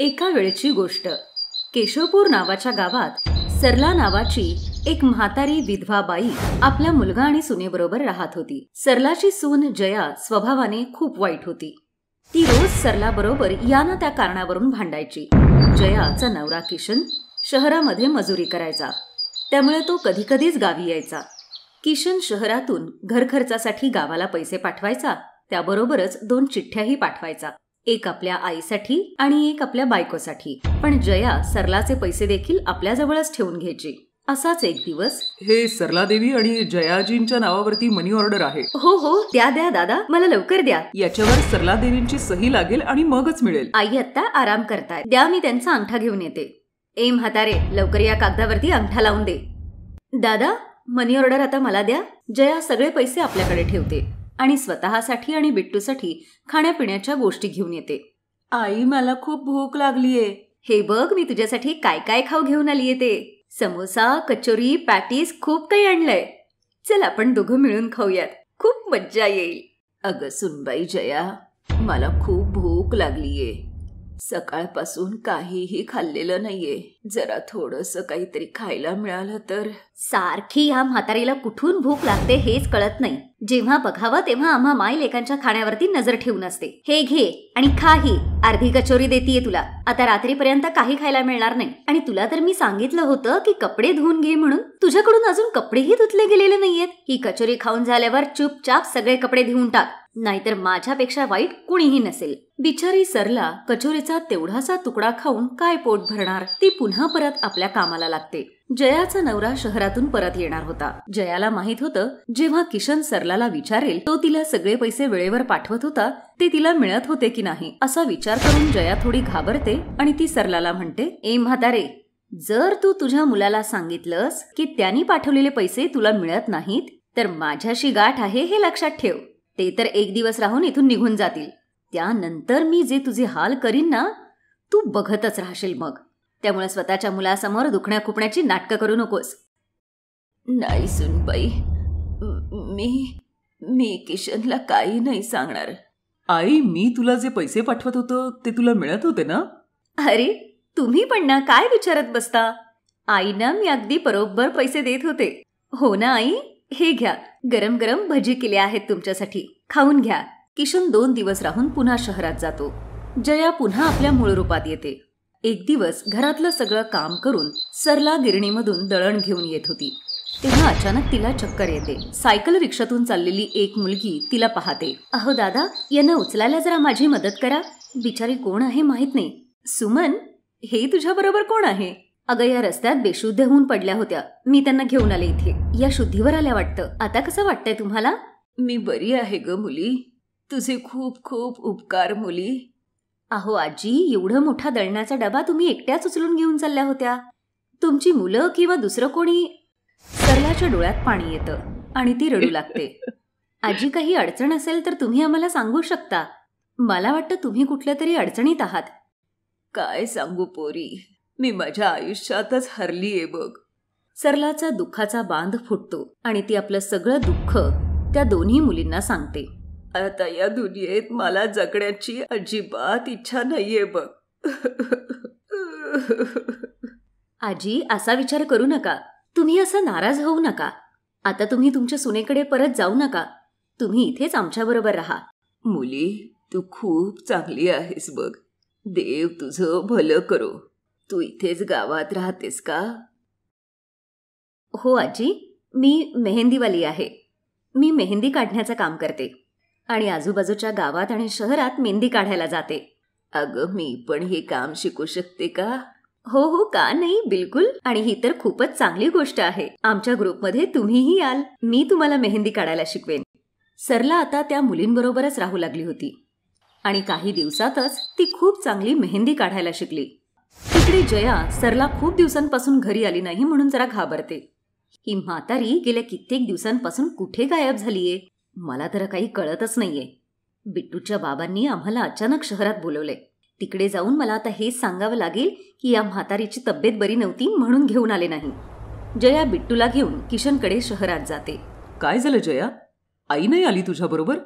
एका वेळची गोष्ट केशवपूर नावाच्या गावात सरला नावाची एक म्हातारी विधवा बाई आपल्या मुलगा आणि सुनेबरोबर राहत होती सरलाची सून जया स्वभावाने खूप वाईट होती ती रोज सरलाबरोबर यानं त्या कारणावरून भांडायची जयाचा नवरा किशन शहरामध्ये मजुरी करायचा त्यामुळे तो कधीकधीच गावी यायचा किशन शहरातून घरखर्चासाठी गावाला पैसे पाठवायचा त्याबरोबरच दोन चिठ्ठ्याही पाठवायचा एक आपल्या आईसाठी आणि एक आपल्या बायकोसाठी पण जया सरलाचे पैसे देखील आपल्याजवळच ठेवून घ्यायची असाच एक दिवस हे सरला देवी आणि जयाजींच्या नावावरती मनी ऑर्डर आहे हो हो द्या द्या दादा मला लवकर द्या याच्यावर सरला देवींची सही लागेल आणि मगच मिळेल आई आता आराम करताय द्या मी त्यांचा अंगठा घेऊन येते एम हातारे लवकर या कागदावरती अंगठा लावून दे दादा मनी ऑर्डर आता मला द्या जया सगळे पैसे आपल्याकडे ठेवते आणि स्वतःसाठी आणि बिट्टूसाठी खाण्यापिण्याच्या गोष्टी घेऊन येते आई मला खूप भूक लागलीये हे बघ मी तुझ्यासाठी काय काय खाऊ घेऊन आहे ते समोसा कचोरी पॅटीस खूप काही आणलंय चल आपण दोघं मिळून खाऊयात खूप मज्जा येईल अगं सुनबाई जया मला खूप भूक लागलीये सकाळपासून काहीही खाल्लेलं नाहीये जरा थोडस काहीतरी खायला मिळालं तर सारखी ह्या म्हातारीला कुठून भूक लागते हेच कळत नाही जेव्हा बघावं तेव्हा आम्हा माय लेकांच्या खाण्यावरती नजर ठेवून असते हे घे आणि खा ही अर्धी कचोरी देतीये तुला आता रात्रीपर्यंत काही खायला मिळणार नाही आणि तुला तर मी सांगितलं होतं की कपडे धुवून घे म्हणून तुझ्याकडून अजून कपडेही धुतले गेलेले नाहीयेत ही कचोरी खाऊन झाल्यावर चुपचाप सगळे कपडे धुवून टाक नाहीतर माझ्यापेक्षा वाईट कुणीही नसेल बिचारी सरला कचोरीचा तेवढासा तुकडा खाऊन काय पोट भरणार ती पुन्हा परत आपल्या कामाला लागते जयाचा नवरा शहरातून परत येणार होता जयाला माहित होतं जेव्हा किशन सरलाला विचारेल तो तिला सगळे पैसे वेळेवर पाठवत होता ते तिला मिळत होते की नाही असा विचार करून जया थोडी घाबरते आणि ती सरलाला म्हणते ए म्हातारे जर तू तुझ्या मुलाला सांगितलंस की त्यांनी पाठवलेले पैसे तुला मिळत नाहीत तर माझ्याशी गाठ आहे हे लक्षात ठेव ते तर एक दिवस राहून इथून निघून जातील त्यानंतर मी जे तुझे हाल करीन ना तू बघतच राहशील मग त्यामुळे स्वतःच्या मुलासमोर दुखण्या खुपण्याची नाटकं करू नकोस नाही सुनबाई मी मी किशनला काही नाही सांगणार आई मी तुला जे पैसे पाठवत होतो ते तुला मिळत होते ना अरे तुम्ही पण ना काय विचारत बसता आईना मी अगदी बरोबर पैसे देत होते हो ना आई हे घ्या गरम गरम भजी केले आहेत तुमच्यासाठी खाऊन घ्या किशन दोन दिवस राहून पुन्हा शहरात जातो जया पुन्हा आपल्या मूळ रूपात येते एक दिवस घरातलं सगळं काम करून सरला गिरणीमधून दळण घेऊन येत होती तेव्हा अचानक तिला चक्कर येते सायकल रिक्षातून चाललेली एक मुलगी तिला पाहते अहो दादा यांना उचलायला जरा माझी मदत करा बिचारी कोण आहे माहीत नाही सुमन हे तुझ्या बरोबर कोण आहे अगं या रस्त्यात बेशुद्ध होऊन पडल्या होत्या मी त्यांना घेऊन आले इथे या शुद्धीवर आल्या वाटतं आता कसं वाटतंय तुम्हाला मी बरी आहे ग मुली तुझे खूप खूप उपकार मुली अहो आजी एवढं मोठा दळणाचा डबा तुम्ही एकट्याच उचलून घेऊन चालल्या होत्या तुमची मुलं किंवा दुसरं कोणी सरलाच्या डोळ्यात पाणी येतं आणि ती रडू लागते आजी काही अडचण असेल तर तुम्ही आम्हाला सांगू शकता मला वाटतं तुम्ही कुठल्या तरी अडचणीत आहात काय सांगू पोरी मी माझ्या आयुष्यातच हरलीये बघ सरलाचा दुःखाचा बांध फुटतो आणि ती आपलं सगळं दुःख त्या दोन्ही मुलींना सांगते आता या दुनियेत मला जगण्याची अजिबात इच्छा नाहीये बघ आजी असा विचार करू नका तुम्ही असं नाराज होऊ नका आता तुम्ही तुमच्या सुनेकडे परत जाऊ नका तुम्ही इथेच आमच्याबरोबर राहा मुली तू खूप चांगली आहेस बघ देव तुझं भलं करो तू इथेच गावात राहतेस का हो आजी मी मेहंदीवाली आहे मी मेहंदी काढण्याचं काम करते आणि आजूबाजूच्या गावात आणि शहरात मेहंदी काढायला जाते अगं मी पण हे काम शिकू शकते का हो हो का नाही बिलकुल आणि ही तर खूपच चांगली गोष्ट आहे आमच्या ग्रुपमध्ये तुम्हीही याल मी तुम्हाला मेहंदी काढायला शिकवेन सरला आता त्या मुलींबरोबरच राहू लागली होती आणि काही दिवसातच ती खूप चांगली मेहंदी काढायला शिकली तिकडे जया सरला खूप दिवसांपासून घरी आली नाही म्हणून जरा घाबरते ही म्हातारी गेल्या कित्येक दिवसांपासून कुठे गायब झालीये मला तर काही कळतच नाहीये बिट्टूच्या बाबांनी आम्हाला अचानक शहरात बोलवले तिकडे जाऊन मला आता हेच सांगावं लागेल की या म्हातारीची तब्येत बरी नव्हती म्हणून घेऊन आले नाही जया बिट्टूला घेऊन किशनकडे शहरात जाते काय झालं जया आई नाही आली तुझ्याबरोबर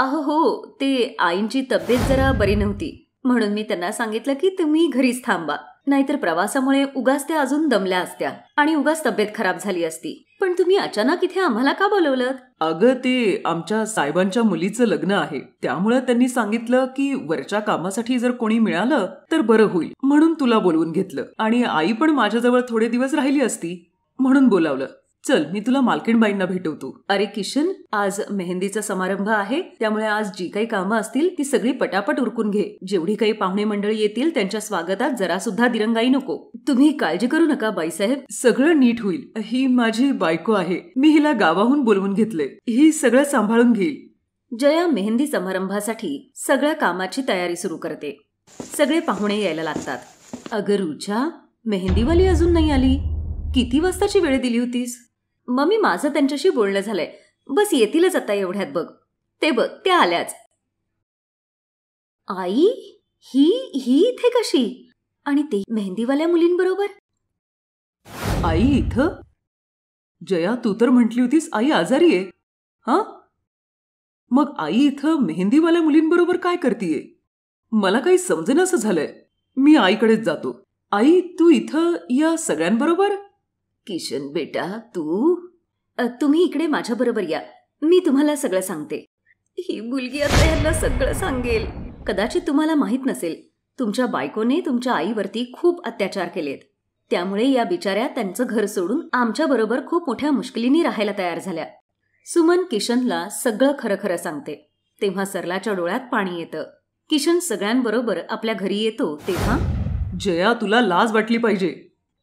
अहो हो ते आईंची तब्येत जरा बरी नव्हती म्हणून मी त्यांना सांगितलं की तुम्ही घरीच थांबा नाहीतर प्रवासामुळे उगाच त्या अजून दमल्या असत्या आणि उगाच तब्येत खराब झाली असती पण तुम्ही अचानक इथे आम्हाला का बोलवलं अगं ते आमच्या साहेबांच्या मुलीचं लग्न आहे त्यामुळे त्यांनी सांगितलं की वरच्या कामासाठी जर कोणी मिळालं तर बरं होईल म्हणून तुला बोलवून घेतलं आणि आई पण माझ्याजवळ थोडे दिवस राहिली असती म्हणून बोलावलं चल मी तुला बाईंना भेटवतो अरे किशन आज मेहंदीचा समारंभ आहे त्यामुळे आज जी काही कामं असतील ती सगळी पटापट उरकून घे जेवढी काही पाहुणे मंडळी येतील त्यांच्या स्वागतात जरा सुद्धा दिरंगाई नको तुम्ही काळजी करू नका बाईसाहेब सगळं नीट होईल ही माझी बायको आहे मी हिला गावाहून बोलवून घेतले ही सगळं सांभाळून घेईल जया मेहंदी समारंभासाठी सगळ्या कामाची तयारी सुरू करते सगळे पाहुणे यायला लागतात अगं रुचा मेहंदीवाली अजून नाही आली किती वाजताची वेळ दिली होतीस मम्मी माझं त्यांच्याशी बोलणं झालंय बस येतीलच आता एवढ्यात बघ ते बघ त्या आल्याच आई ही ही इथे कशी आणि ते मेहंदीवाल्या मुलींबरोबर आई इथं जया तू तर म्हटली होतीस आई आजारी आहे हा मग आई इथं मेहंदीवाल्या मुलींबरोबर काय करतीये मला काही समजेन असं झालंय मी आईकडेच जातो आई तू इथं या सगळ्यांबरोबर किशन बेटा तू तुम्ही इकडे माझ्याबरोबर या मी तुम्हाला सगळं सांगते ही मुलगी आता यांना सगळं सांगेल कदाचित तुम्हाला माहीत नसेल तुमच्या बायकोने तुमच्या आईवरती खूप अत्याचार केलेत त्यामुळे या बिचाऱ्या त्यांचं घर सोडून आमच्याबरोबर खूप मोठ्या मुश्किलीने राहायला तयार झाल्या सुमन किशनला सगळं खरं खरं सांगते तेव्हा सरलाच्या डोळ्यात पाणी येतं किशन सगळ्यांबरोबर आपल्या घरी येतो तेव्हा जया तुला लाज वाटली पाहिजे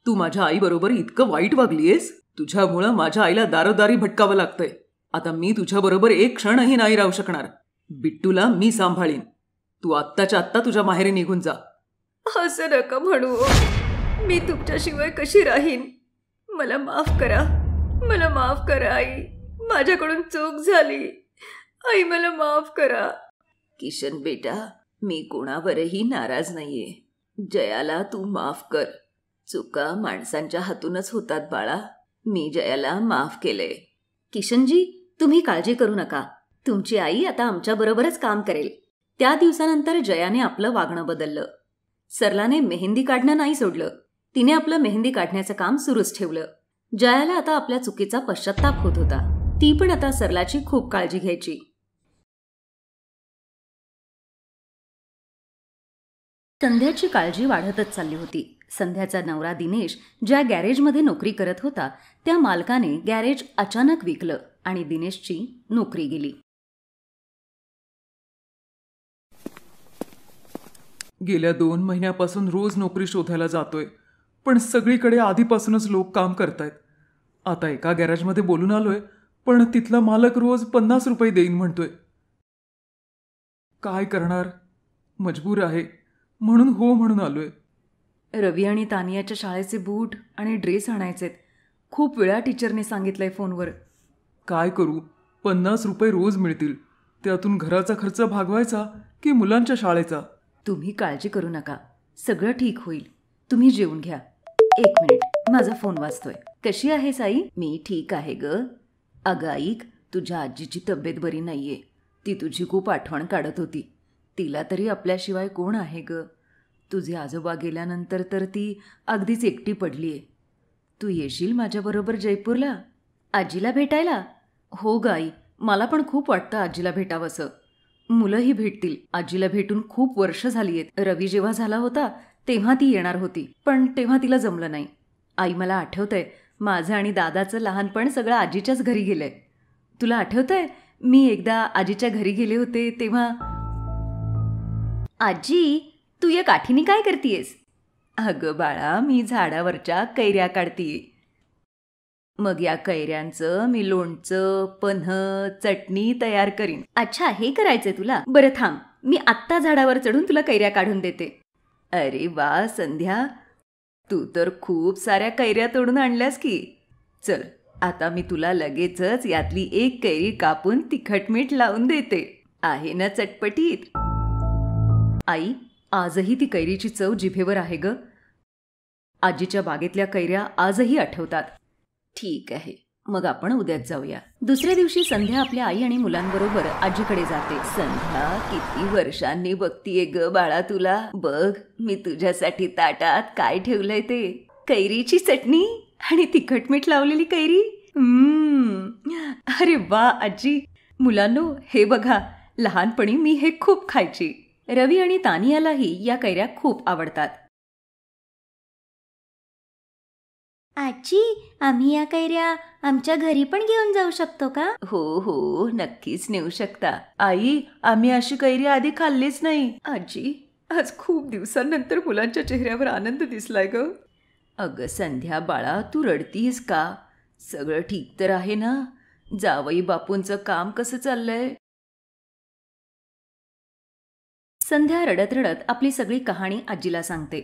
तू माझ्या आईबरोबर इतकं वाईट वागलीयस तुझ्यामुळं माझ्या आईला दारोदारी भटकावं लागतंय आता मी तुझ्याबरोबर एक क्षणही नाही राहू शकणार बिट्टूला मी सांभाळीन तू आत्ताच्या आत्ता तुझ्या माहेरी निघून जा असं नका म्हणू मी तुमच्याशिवाय कशी राहीन मला माफ करा मला माफ करा आई माझ्याकडून चूक झाली आई मला माफ करा किशन बेटा मी कोणावरही नाराज नाहीये जयाला तू माफ कर चुका माणसांच्या हातूनच होतात बाळा मी जयाला माफ केले किशनजी तुम्ही काळजी करू नका तुमची आई आता आमच्याबरोबरच काम करेल त्या दिवसानंतर जयाने आपलं वागणं बदललं सरलाने मेहंदी काढणं नाही सोडलं तिने आपलं मेहंदी काढण्याचं काम सुरूच ठेवलं जयाला आता आपल्या चुकीचा पश्चाताप होत होता ती पण आता सरलाची खूप काळजी घ्यायची संध्याची काळजी वाढतच चालली होती संध्याचा नवरा दिनेश ज्या गॅरेजमध्ये नोकरी करत होता त्या मालकाने गॅरेज अचानक विकलं आणि दिनेशची नोकरी गेली गेल्या दोन महिन्यापासून रोज नोकरी शोधायला जातोय पण सगळीकडे आधीपासूनच लोक काम करतायत आता एका गॅरेजमध्ये बोलून आलोय पण तिथला मालक रोज पन्नास रुपये देईन म्हणतोय काय करणार मजबूर आहे म्हणून हो म्हणून आलोय रवी आणि तानियाच्या शाळेचे बूट आणि ड्रेस आणायचेत खूप वेळा टीचरने सांगितलंय फोनवर काय करू पन्नास रुपये रोज मिळतील त्यातून घराचा खर्च भागवायचा की मुलांच्या शाळेचा तुम्ही काळजी करू नका सगळं ठीक होईल तुम्ही जेवून घ्या एक मिनिट माझा फोन वाचतोय कशी आहे साई मी ठीक आहे ग अग ऐक तुझ्या आजीची तब्येत बरी नाहीये ती तुझी खूप आठवण काढत होती तिला तरी आपल्याशिवाय कोण आहे ग तुझे आजोबा गेल्यानंतर तर ती अगदीच एकटी पडली आहे तू येशील माझ्याबरोबर जयपूरला आजीला भेटायला हो गाई मला पण खूप वाटतं आजीला भेटावंसं मुलंही भेटतील आजीला भेटून खूप वर्ष झाली आहेत रवी जेव्हा झाला होता तेव्हा ती येणार होती पण तेव्हा तिला जमलं नाही आई मला आहे माझं आणि दादाचं लहानपण सगळं आजीच्याच घरी गेलंय तुला आठवतंय मी एकदा आजीच्या घरी गेले होते तेव्हा आजी तू या काठीने काय करतीयस अगं बाळा मी झाडावरच्या कैऱ्या काढतीये मग या कैऱ्यांचं मी लोणचं पन्ह चटणी तयार करीन अच्छा हे करायचंय तुला बरं थांब मी आत्ता झाडावर चढून तुला कैऱ्या काढून देते अरे वा संध्या तू तर खूप साऱ्या कैऱ्या तोडून आणल्यास की चल आता मी तुला लगेचच यातली एक कैरी कापून तिखट मीठ लावून देते आहे ना चटपटीत आई आजही ती कैरीची चव जिभेवर आहे ग आजीच्या बागेतल्या कैऱ्या आजही आठवतात ठीक आहे मग आपण उद्याच जाऊया दुसऱ्या दिवशी संध्या आपल्या आई आणि मुलांबरोबर आजीकडे जाते संध्या किती वर्षांनी बघतीये ग बाळा तुला बघ मी तुझ्यासाठी ताटात काय ठेवलंय ते कैरीची चटणी आणि तिखट मीठ लावलेली कैरी अरे वा आजी मुलांनो हे बघा लहानपणी मी हे खूप खायची रवी आणि तानियालाही या कैऱ्या खूप आवडतात आजी आम्ही या कैऱ्या आमच्या घरी पण घेऊन जाऊ शकतो का हो हो नक्कीच नेऊ शकता आई आम्ही अशी कैरी आधी खाल्लीच नाही आजी आज खूप दिवसांनंतर मुलांच्या चेहऱ्यावर आनंद दिसलाय ग अगं संध्या बाळा तू रडतीस का सगळं ठीक तर आहे ना जावई बापूंचं काम कसं चाललंय संध्या रडत रडत आपली सगळी कहाणी आजीला सांगते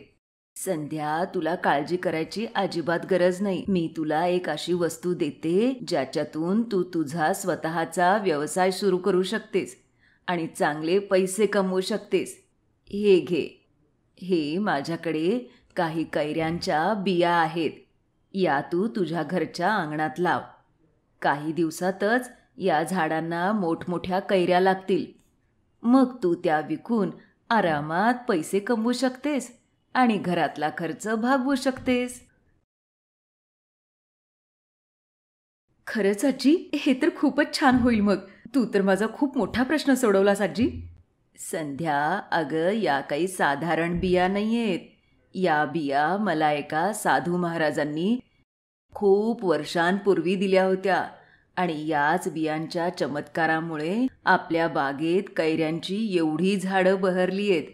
संध्या तुला काळजी करायची अजिबात गरज नाही मी तुला एक अशी वस्तू देते ज्याच्यातून तू तु तुझा स्वतःचा व्यवसाय सुरू करू शकतेस आणि चांगले पैसे कमवू शकतेस हे घे हे माझ्याकडे काही कैऱ्यांच्या बिया आहेत या तू तुझ्या घरच्या अंगणात लाव काही दिवसातच या झाडांना मोठमोठ्या कैऱ्या लागतील मग तू त्या विकून आरामात पैसे कमवू शकतेस आणि घरातला खर्च भागवू शकतेस खरंच आजी हे तर खूपच छान होईल मग तू तर माझा खूप मोठा प्रश्न सोडवलास आजी संध्या अग या काही साधारण बिया नाहीयेत या बिया मला एका साधू महाराजांनी खूप वर्षांपूर्वी दिल्या होत्या आणि याच बियांच्या चमत्कारामुळे आपल्या बागेत कैऱ्यांची एवढी झाडं बहरली आहेत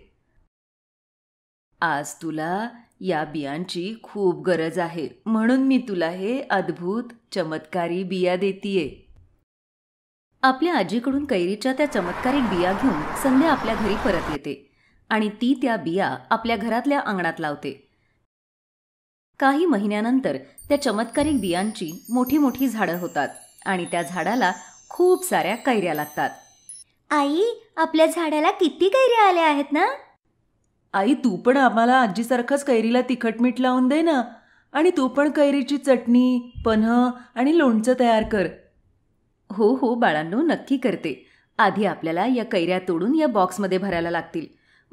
आज तुला या बियांची खूप गरज आहे म्हणून मी तुला हे अद्भुत चमत्कारी बिया देतीये आपल्या आजीकडून कैरीच्या त्या चमत्कारी बिया घेऊन संध्या आपल्या घरी परत येते आणि ती त्या बिया आपल्या घरातल्या अंगणात लावते काही महिन्यानंतर त्या चमत्कारिक बियांची मोठी मोठी झाडं होतात आणि त्या झाडाला खूप साऱ्या कैऱ्या लागतात आई आपल्या झाडाला किती कैऱ्या आल्या आहेत ना आई तू पण आम्हाला आजीसारखंच कैरीला तिखट मीठ लावून दे ना आणि तू पण कैरीची चटणी पन्ह आणि लोणचं तयार कर हो हो बाळांनो नक्की करते आधी आपल्याला या कैऱ्या तोडून या बॉक्समध्ये भरायला लागतील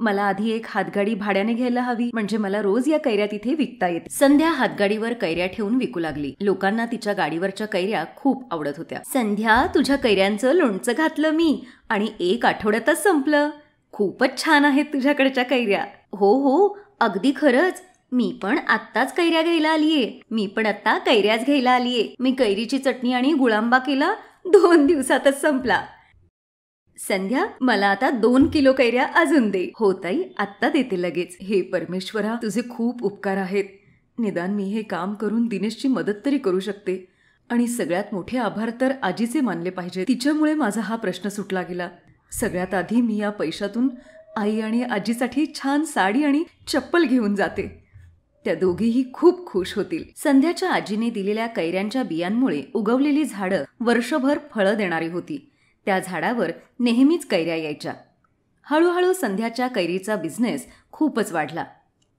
मला आधी एक हातगाडी भाड्याने घ्यायला हवी म्हणजे मला रोज या कैऱ्या तिथे विकता येते संध्या हातगाडीवर कैऱ्या ठेवून विकू लागली लोकांना तिच्या गाडीवरच्या कैऱ्या खूप आवडत होत्या संध्या तुझ्या कैऱ्यांचं लोणचं घातलं मी आणि एक आठवड्यातच संपलं खूपच छान आहेत तुझ्याकडच्या कैऱ्या हो हो अगदी खरंच मी पण आत्ताच कैऱ्या घ्यायला आलीये मी पण आता कैऱ्याच घ्यायला आलीये मी कैरीची चटणी आणि गुळांबा केला दोन दिवसातच संपला संध्या मला आता दोन किलो कैऱ्या अजून दे हो ताई आत्ता देते लगेच हे परमेश्वरा तुझे खूप उपकार आहेत निदान मी हे काम करून दिनेशची मदत तरी करू शकते आणि सगळ्यात मोठे आभार तर आजीचे मानले पाहिजे तिच्यामुळे माझा हा प्रश्न सुटला गेला सगळ्यात आधी मी या पैशातून आई आणि आजीसाठी छान साडी आणि चप्पल घेऊन जाते त्या दोघीही खूप खुश होतील संध्याच्या आजीने दिलेल्या कैऱ्यांच्या बियांमुळे उगवलेली झाडं वर्षभर फळं देणारी होती त्या झाडावर नेहमीच कैऱ्या यायच्या हळूहळू संध्याच्या कैरीचा बिझनेस खूपच वाढला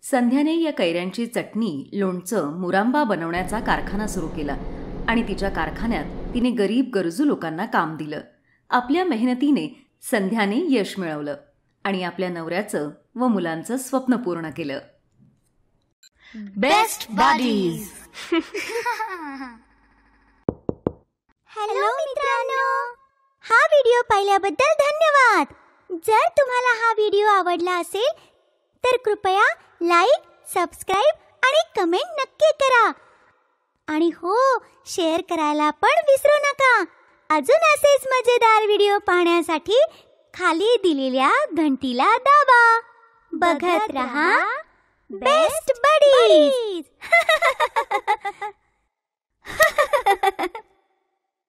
संध्याने या कैऱ्यांची चटणी लोणचं मुरांबा बनवण्याचा कारखाना सुरू केला आणि तिच्या कारखान्यात तिने गरीब गरजू लोकांना काम दिलं आपल्या मेहनतीने संध्याने यश मिळवलं आणि आपल्या नवऱ्याचं व मुलांचं स्वप्न पूर्ण केलं बेस्ट बॉडीज हॅलो मित्रांनो हा व्हिडिओ पाहिल्याबद्दल धन्यवाद जर तुम्हाला हा व्हिडिओ आवडला असेल तर कृपया लाईक सबस्क्राईब आणि कमेंट नक्की करा आणि हो शेअर करायला पण विसरू नका अजून असेच मजेदार व्हिडिओ पाहण्यासाठी खाली दिलेल्या घंटीला दाबा बघत रहा बेस्ट बडीज